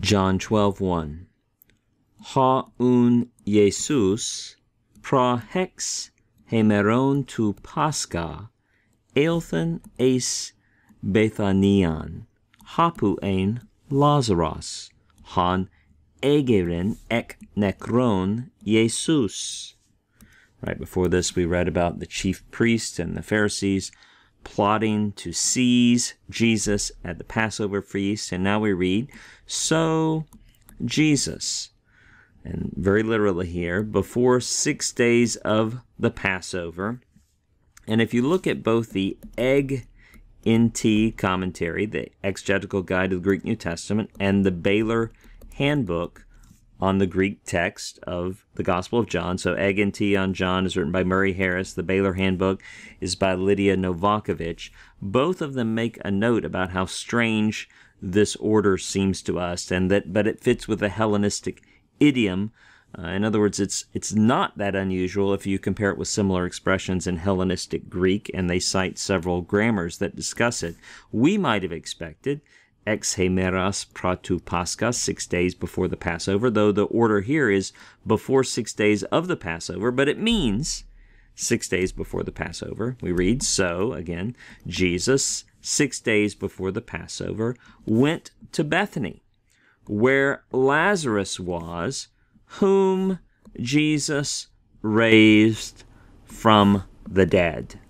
John 12:1 Ha un Jesus pra hex hemeron tu pascha elthen ace Bethanian hapu ein Lazarus han egeren ek necron Jesus. Right before this, we read about the chief priests and the Pharisees plotting to seize Jesus at the Passover feast. And now we read, So Jesus, and very literally here, before six days of the Passover. And if you look at both the egg NT commentary, the exegetical guide to the Greek New Testament, and the Baylor handbook, on the Greek text of the Gospel of John. So, Egg and Tea on John is written by Murray Harris. The Baylor Handbook is by Lydia Novakovich. Both of them make a note about how strange this order seems to us, and that but it fits with the Hellenistic idiom. Uh, in other words, it's it's not that unusual if you compare it with similar expressions in Hellenistic Greek, and they cite several grammars that discuss it. We might have expected ex hemeras pratu pascha, six days before the Passover, though the order here is before six days of the Passover, but it means six days before the Passover. We read, So, again, Jesus, six days before the Passover, went to Bethany, where Lazarus was, whom Jesus raised from the dead.